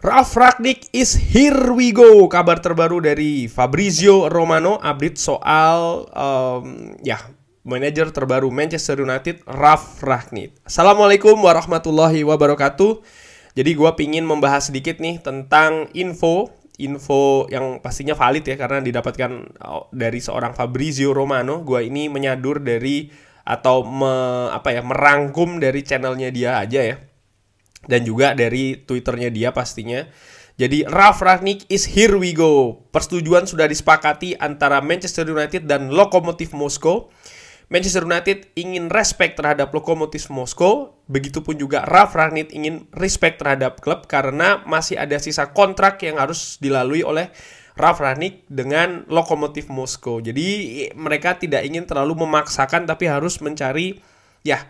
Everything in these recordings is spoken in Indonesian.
Ralf Ragnik is here we go. Kabar terbaru dari Fabrizio Romano update soal um, ya manajer terbaru Manchester United Ralf Ragnik. Assalamualaikum warahmatullahi wabarakatuh. Jadi gue pingin membahas sedikit nih tentang info info yang pastinya valid ya karena didapatkan oh, dari seorang Fabrizio Romano. Gue ini menyadur dari atau me, apa ya merangkum dari channelnya dia aja ya dan juga dari twitternya dia pastinya. Jadi Ralf Rangnick is here we go. Persetujuan sudah disepakati antara Manchester United dan Lokomotif Moskow. Manchester United ingin respect terhadap Lokomotif Moskow, begitupun juga Ralf Rangnick ingin respect terhadap klub karena masih ada sisa kontrak yang harus dilalui oleh Ralf Rangnick dengan Lokomotif Moskow. Jadi mereka tidak ingin terlalu memaksakan tapi harus mencari ya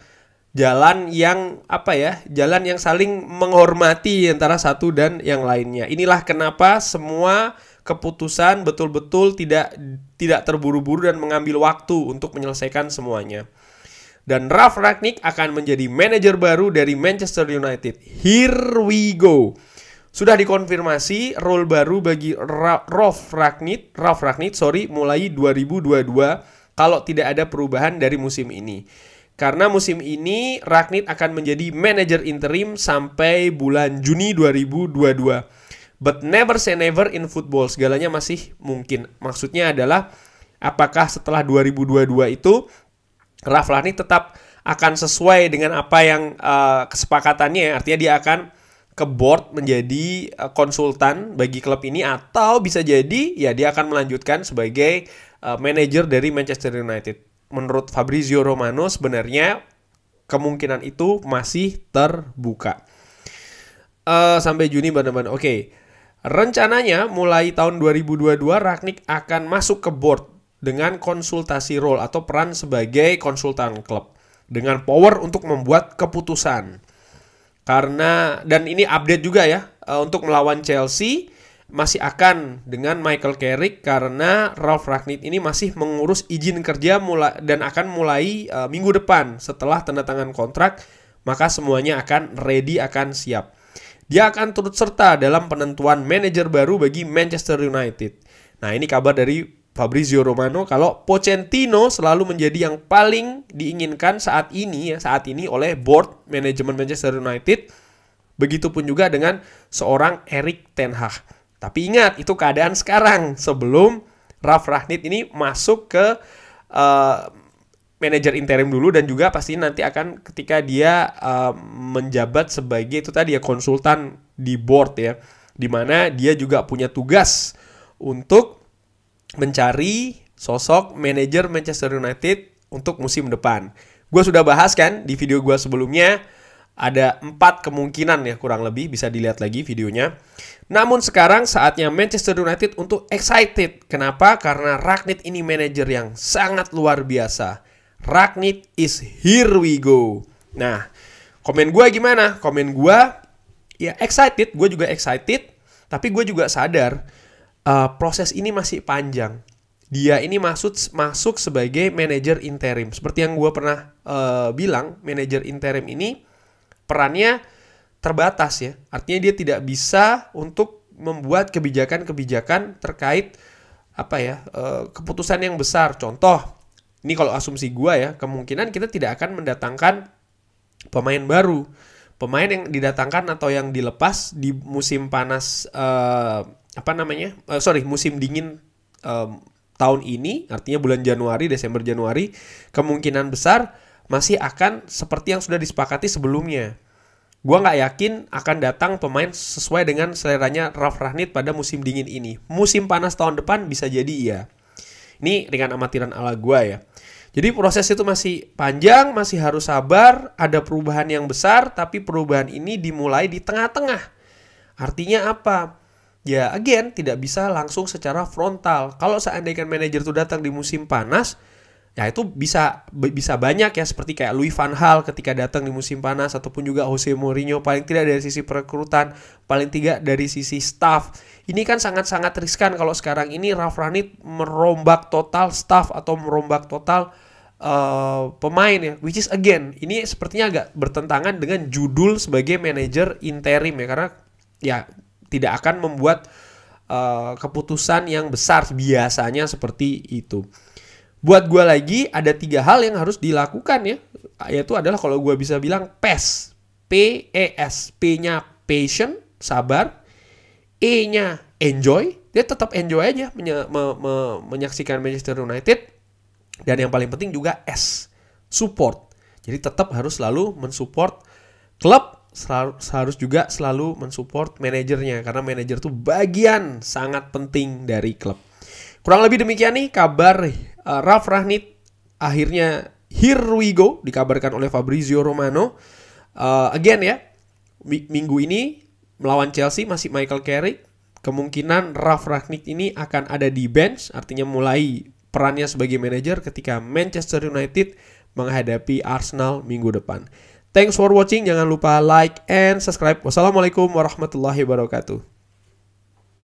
jalan yang apa ya jalan yang saling menghormati antara satu dan yang lainnya inilah kenapa semua keputusan betul-betul tidak tidak terburu-buru dan mengambil waktu untuk menyelesaikan semuanya dan Ralf Ragnick akan menjadi manajer baru dari Manchester United here we go sudah dikonfirmasi role baru bagi Ralf Ragnick Ralf Ragnick sorry mulai 2022 kalau tidak ada perubahan dari musim ini karena musim ini Raknit akan menjadi manajer interim sampai bulan Juni 2022. But never say never in football, segalanya masih mungkin. Maksudnya adalah apakah setelah 2022 itu Raf Ragnit tetap akan sesuai dengan apa yang uh, kesepakatannya, artinya dia akan ke board menjadi uh, konsultan bagi klub ini atau bisa jadi ya dia akan melanjutkan sebagai uh, manajer dari Manchester United menurut Fabrizio Romano sebenarnya kemungkinan itu masih terbuka. Uh, sampai Juni teman-teman. Oke. Okay. Rencananya mulai tahun 2022 Ragnik akan masuk ke board dengan konsultasi role atau peran sebagai konsultan klub dengan power untuk membuat keputusan. Karena dan ini update juga ya uh, untuk melawan Chelsea masih akan dengan Michael Carrick karena Ralph Ragnit ini masih mengurus izin kerja mula dan akan mulai uh, minggu depan setelah tanda tangan kontrak maka semuanya akan ready akan siap. Dia akan turut serta dalam penentuan manajer baru bagi Manchester United. Nah, ini kabar dari Fabrizio Romano kalau Pochettino selalu menjadi yang paling diinginkan saat ini ya, saat ini oleh board manajemen Manchester United. Begitupun juga dengan seorang Erik Ten Hag. Tapi ingat, itu keadaan sekarang sebelum Raf Rahnit ini masuk ke uh, manajer interim dulu dan juga pasti nanti akan ketika dia uh, menjabat sebagai itu tadi ya konsultan di board ya, di mana dia juga punya tugas untuk mencari sosok manajer Manchester United untuk musim depan. Gue sudah bahas kan di video gue sebelumnya ada empat kemungkinan ya kurang lebih bisa dilihat lagi videonya. Namun sekarang saatnya Manchester United untuk excited. Kenapa? Karena Ragnit ini manajer yang sangat luar biasa. Ragnit is here we go. Nah, komen gue gimana? Komen gue ya excited. Gue juga excited. Tapi gue juga sadar uh, proses ini masih panjang dia ini masuk masuk sebagai manajer interim. Seperti yang gue pernah uh, bilang, manajer interim ini perannya terbatas ya. Artinya dia tidak bisa untuk membuat kebijakan-kebijakan terkait apa ya eh, keputusan yang besar. Contoh, ini kalau asumsi gua ya, kemungkinan kita tidak akan mendatangkan pemain baru. Pemain yang didatangkan atau yang dilepas di musim panas eh, apa namanya? eh, sorry, musim dingin eh, tahun ini, artinya bulan Januari, Desember Januari, kemungkinan besar masih akan seperti yang sudah disepakati sebelumnya. Gua nggak yakin akan datang pemain sesuai dengan seleranya Raf Rahnit pada musim dingin ini. Musim panas tahun depan bisa jadi iya. Ini dengan amatiran ala gua ya. Jadi proses itu masih panjang, masih harus sabar, ada perubahan yang besar, tapi perubahan ini dimulai di tengah-tengah. Artinya apa? Ya again, tidak bisa langsung secara frontal. Kalau seandainya manajer itu datang di musim panas, Ya itu bisa bisa banyak ya seperti kayak Louis van Hal ketika datang di musim panas ataupun juga Jose Mourinho paling tidak dari sisi perekrutan, paling tidak dari sisi staff. Ini kan sangat-sangat riskan kalau sekarang ini Ralf Rangnick merombak total staff atau merombak total uh, pemain ya, which is again ini sepertinya agak bertentangan dengan judul sebagai manajer interim ya karena ya tidak akan membuat uh, keputusan yang besar biasanya seperti itu buat gue lagi ada tiga hal yang harus dilakukan ya yaitu adalah kalau gue bisa bilang PES P E S P e nya patient sabar E nya enjoy dia tetap enjoy aja menye me me menyaksikan Manchester United dan yang paling penting juga S support jadi tetap harus selalu mensupport klub harus juga selalu mensupport manajernya karena manajer tuh bagian sangat penting dari klub kurang lebih demikian nih kabar uh, eh, Ralf Rahnit akhirnya here we go dikabarkan oleh Fabrizio Romano. Uh, again ya, minggu ini melawan Chelsea masih Michael Carrick. Kemungkinan Ralf Rangnick ini akan ada di bench, artinya mulai perannya sebagai manajer ketika Manchester United menghadapi Arsenal minggu depan. Thanks for watching, jangan lupa like and subscribe. Wassalamualaikum warahmatullahi wabarakatuh.